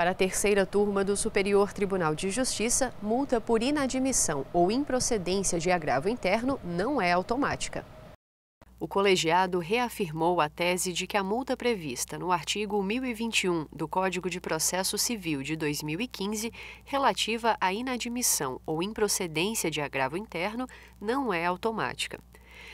para a terceira turma do Superior Tribunal de Justiça, multa por inadmissão ou improcedência de agravo interno não é automática. O colegiado reafirmou a tese de que a multa prevista no artigo 1021 do Código de Processo Civil de 2015, relativa à inadmissão ou improcedência de agravo interno, não é automática.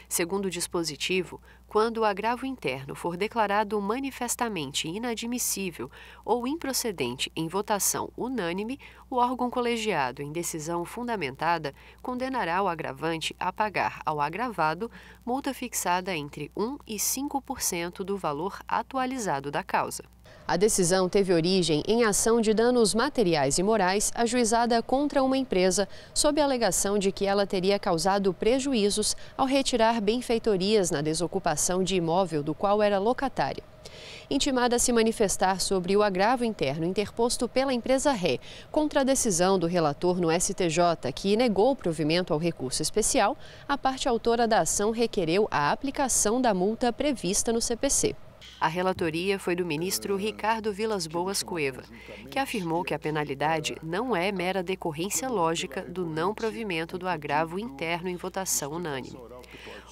Segundo o dispositivo, quando o agravo interno for declarado manifestamente inadmissível ou improcedente em votação unânime, o órgão colegiado, em decisão fundamentada, condenará o agravante a pagar ao agravado multa fixada entre 1 e 5% do valor atualizado da causa. A decisão teve origem em ação de danos materiais e morais ajuizada contra uma empresa, sob a alegação de que ela teria causado prejuízos ao retirar benfeitorias na desocupação de imóvel do qual era locatária. Intimada a se manifestar sobre o agravo interno interposto pela empresa Ré contra a decisão do relator no STJ, que negou provimento ao recurso especial, a parte autora da ação requereu a aplicação da multa prevista no CPC. A relatoria foi do ministro Ricardo Vilas Boas Cueva, que afirmou que a penalidade não é mera decorrência lógica do não provimento do agravo interno em votação unânime.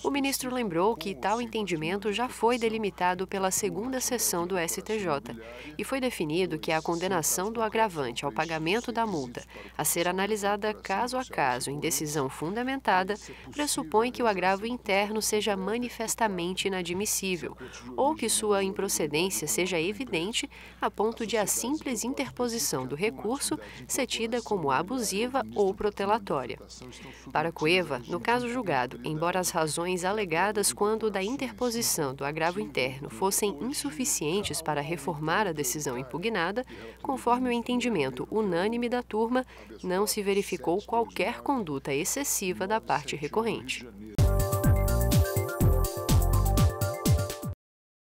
O ministro lembrou que tal entendimento já foi delimitado pela segunda sessão do STJ e foi definido que a condenação do agravante ao pagamento da multa, a ser analisada caso a caso em decisão fundamentada, pressupõe que o agravo interno seja manifestamente inadmissível ou que sua improcedência seja evidente a ponto de a simples interposição do recurso ser tida como abusiva ou protelatória. Para Cueva, no caso julgado, embora as razões razões alegadas quando da interposição do agravo interno fossem insuficientes para reformar a decisão impugnada, conforme o entendimento unânime da turma, não se verificou qualquer conduta excessiva da parte recorrente.